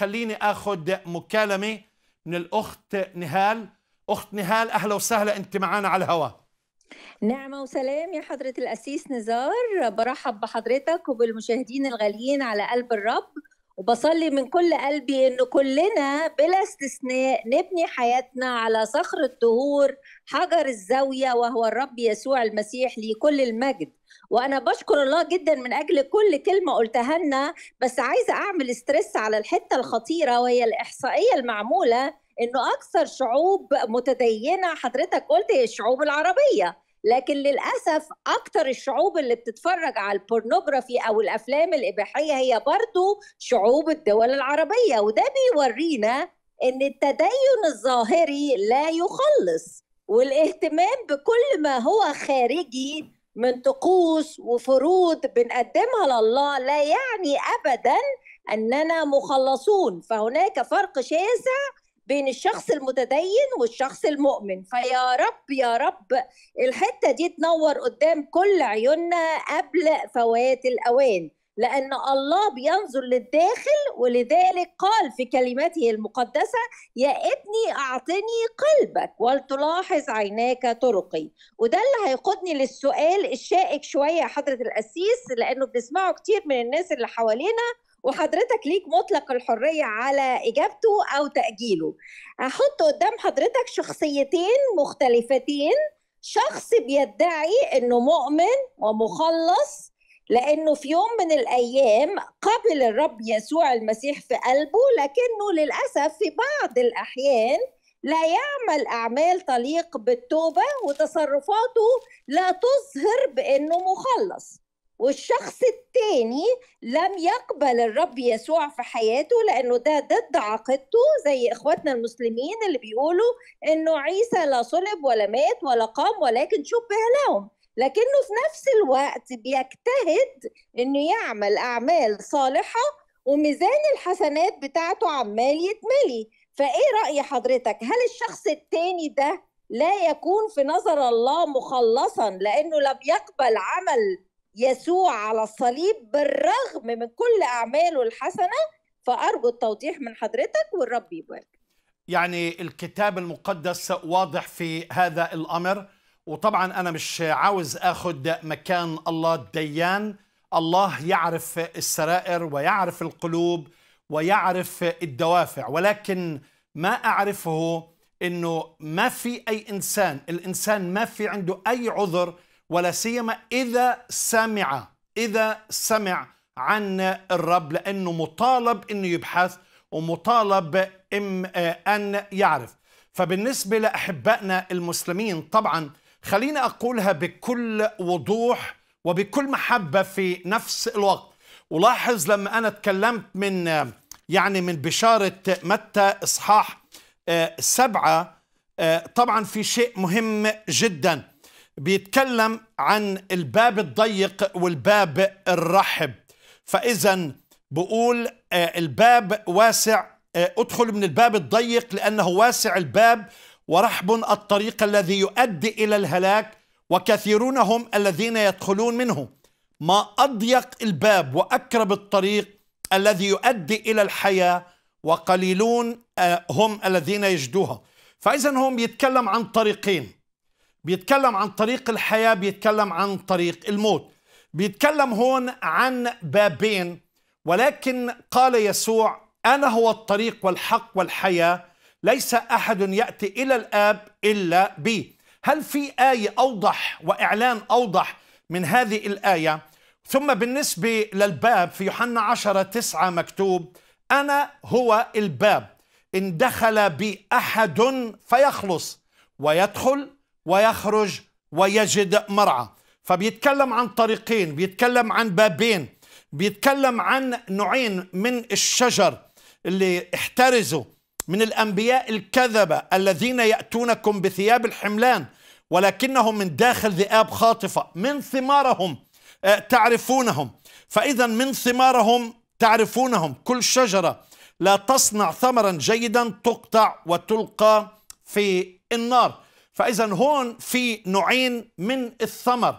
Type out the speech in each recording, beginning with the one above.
خليني اخذ مكالمه من الاخت نهال اخت نهال اهلا وسهلا انت معنا على الهواء نعمة وسلام يا حضرة الأسيس نزار برحب بحضرتك وبالمشاهدين الغاليين على قلب الرب وبصلي من كل قلبي ان كلنا بلا استثناء نبني حياتنا على صخر الدهور حجر الزاويه وهو الرب يسوع المسيح لكل المجد وانا بشكر الله جدا من اجل كل كلمه قلتها لنا بس عايزه اعمل ستريس على الحته الخطيره وهي الاحصائيه المعموله انه اكثر شعوب متدينه حضرتك قلت هي الشعوب العربيه لكن للاسف اكتر الشعوب اللي بتتفرج على البورنوغرافي او الافلام الاباحيه هي برضو شعوب الدول العربيه وده بيورينا ان التدين الظاهري لا يخلص والاهتمام بكل ما هو خارجي من طقوس وفروض بنقدمها لله لا يعني ابدا اننا مخلصون فهناك فرق شاسع بين الشخص المتدين والشخص المؤمن فيا رب يا رب الحته دي تنور قدام كل عيوننا قبل فوات الاوان لأن الله بينظر للداخل ولذلك قال في كلمته المقدسة يا ابني أعطني قلبك ولتلاحظ عيناك طرقي وده اللي هيقودني للسؤال الشائك شوية حضرة الأسيس لأنه بنسمعه كتير من الناس اللي حوالينا وحضرتك ليك مطلق الحريه على اجابته او تاجيله هحط قدام حضرتك شخصيتين مختلفتين شخص بيدعي انه مؤمن ومخلص لانه في يوم من الايام قبل الرب يسوع المسيح في قلبه لكنه للاسف في بعض الاحيان لا يعمل اعمال تليق بالتوبه وتصرفاته لا تظهر بانه مخلص والشخص الثاني لم يقبل الرب يسوع في حياته لانه ده ضد عقيدته زي اخواتنا المسلمين اللي بيقولوا انه عيسى لا صلب ولا مات ولا قام ولكن شبه لهم لكنه في نفس الوقت بيجتهد انه يعمل اعمال صالحه وميزان الحسنات بتاعته عمال يتملي فايه راي حضرتك هل الشخص الثاني ده لا يكون في نظر الله مخلصا لانه لم يقبل عمل يسوع على الصليب بالرغم من كل أعماله الحسنة فأرجو التوضيح من حضرتك والرب يبارك يعني الكتاب المقدس واضح في هذا الأمر وطبعا أنا مش عاوز أخد مكان الله الديان الله يعرف السرائر ويعرف القلوب ويعرف الدوافع ولكن ما أعرفه أنه ما في أي إنسان الإنسان ما في عنده أي عذر ولا سيما إذا سمع إذا سمع عن الرب لأنه مطالب أنه يبحث ومطالب آه، أن يعرف فبالنسبة لأحبائنا المسلمين طبعا خليني أقولها بكل وضوح وبكل محبة في نفس الوقت ولاحظ لما أنا تكلمت من آه، يعني من بشارة متى إصحاح آه، سبعة طبعا في شيء مهم جدا بيتكلم عن الباب الضيق والباب الرحب فإذا بقول آه، الباب واسع آه، ادخل من الباب الضيق لأنه واسع الباب ورحب الطريق الذي يؤدي إلى الهلاك وكثيرون هم الذين يدخلون منه ما أضيق الباب وأكرب الطريق الذي يؤدي إلى الحياة وقليلون آه، هم الذين يجدوها فإذا هم يتكلم عن طريقين بيتكلم عن طريق الحياة بيتكلم عن طريق الموت بيتكلم هون عن بابين ولكن قال يسوع أنا هو الطريق والحق والحياة ليس أحد يأتي إلى الآب إلا بي هل في آية أوضح وإعلان أوضح من هذه الآية ثم بالنسبة للباب في يوحنا عشرة تسعة مكتوب أنا هو الباب إن دخل بي أحد فيخلص ويدخل ويخرج ويجد مرعى فبيتكلم عن طريقين بيتكلم عن بابين بيتكلم عن نوعين من الشجر اللي احترزوا من الأنبياء الكذبة الذين يأتونكم بثياب الحملان ولكنهم من داخل ذئاب خاطفة من ثمارهم آه، تعرفونهم فإذا من ثمارهم تعرفونهم كل شجرة لا تصنع ثمرا جيدا تقطع وتلقى في النار فإذا هون في نوعين من الثمر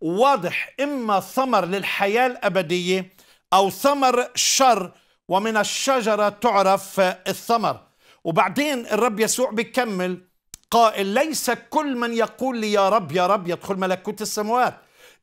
واضح إما ثمر للحياة الأبدية أو ثمر شر ومن الشجرة تعرف الثمر وبعدين الرب يسوع بيكمل قائل ليس كل من يقول لي يا رب يا رب يدخل ملكوت السماوات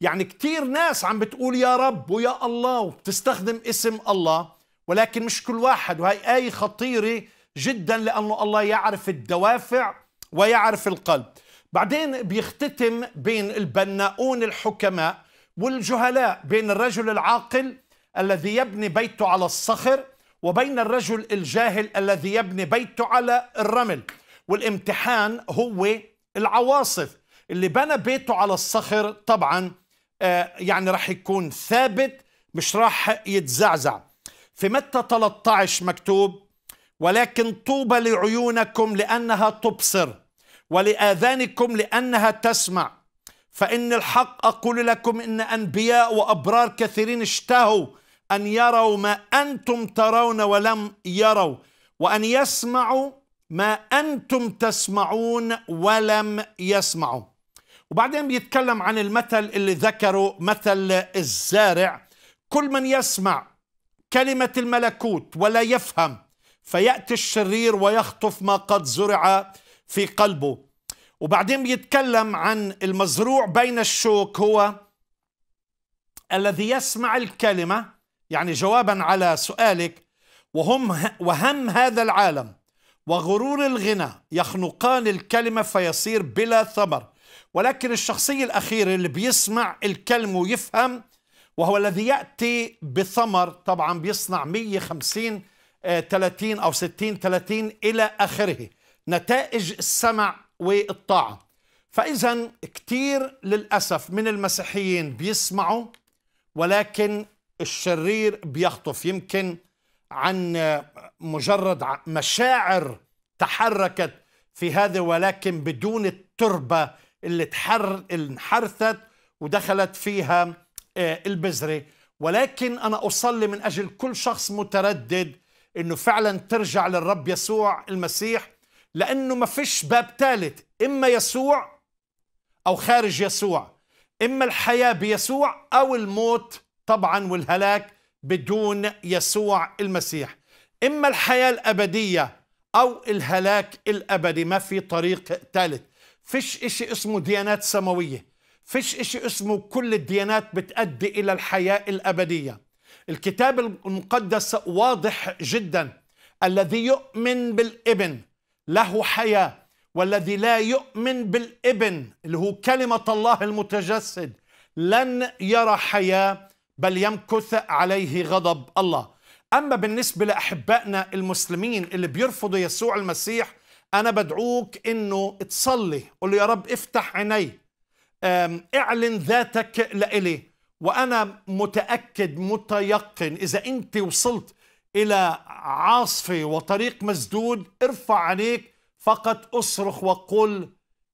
يعني كثير ناس عم بتقول يا رب ويا الله وبتستخدم اسم الله ولكن مش كل واحد وهي آية خطيرة جدا لأنه الله يعرف الدوافع ويعرف القلب بعدين بيختتم بين البناؤون الحكماء والجهلاء بين الرجل العاقل الذي يبني بيته على الصخر وبين الرجل الجاهل الذي يبني بيته على الرمل والامتحان هو العواصف اللي بنى بيته على الصخر طبعا آه، يعني راح يكون ثابت مش راح يتزعزع في متى 13 مكتوب ولكن طوبى لعيونكم لأنها تبصر ولآذانكم لأنها تسمع فإن الحق أقول لكم إن أنبياء وأبرار كثيرين اشتهوا أن يروا ما أنتم ترون ولم يروا وأن يسمعوا ما أنتم تسمعون ولم يسمعوا وبعدين بيتكلم عن المثل اللي ذكره مثل الزارع كل من يسمع كلمة الملكوت ولا يفهم فيأتي الشرير ويخطف ما قد زرع في قلبه وبعدين بيتكلم عن المزروع بين الشوك هو الذي يسمع الكلمة يعني جوابا على سؤالك وهم وهم هذا العالم وغرور الغنى يخنقان الكلمة فيصير بلا ثمر ولكن الشخصية الأخيرة اللي بيسمع الكلمة ويفهم وهو الذي يأتي بثمر طبعا بيصنع 150 30 آه، أو 60 30 إلى آخره نتائج السمع والطاعة فإذا كتير للأسف من المسيحيين بيسمعوا ولكن الشرير بيخطف يمكن عن مجرد مشاعر تحركت في هذا ولكن بدون التربة اللي تحر انحرثت ودخلت فيها آه، البذرة ولكن أنا أصلي من أجل كل شخص متردد أنه فعلا ترجع للرب يسوع المسيح لأنه ما فيش باب ثالث إما يسوع أو خارج يسوع إما الحياة بيسوع أو الموت طبعا والهلاك بدون يسوع المسيح إما الحياة الأبدية أو الهلاك الأبدي ما في طريق ثالث فيش إشي اسمه ديانات سماوية فيش إشي اسمه كل الديانات بتأدي إلى الحياة الأبدية الكتاب المقدس واضح جدا الذي يؤمن بالابن له حياه والذي لا يؤمن بالابن اللي هو كلمه الله المتجسد لن يرى حياه بل يمكث عليه غضب الله اما بالنسبه لاحبائنا المسلمين اللي بيرفضوا يسوع المسيح انا بدعوك انه تصلي قول له يا رب افتح عيني اعلن ذاتك لإلي وانا متاكد متيقن اذا انت وصلت إلى عاصفة وطريق مسدود ارفع عليك فقط اصرخ وقل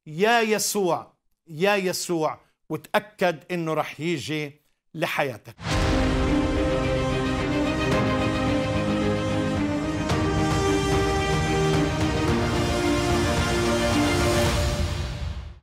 يا يسوع يا يسوع وتأكد أنه رح يجي لحياتك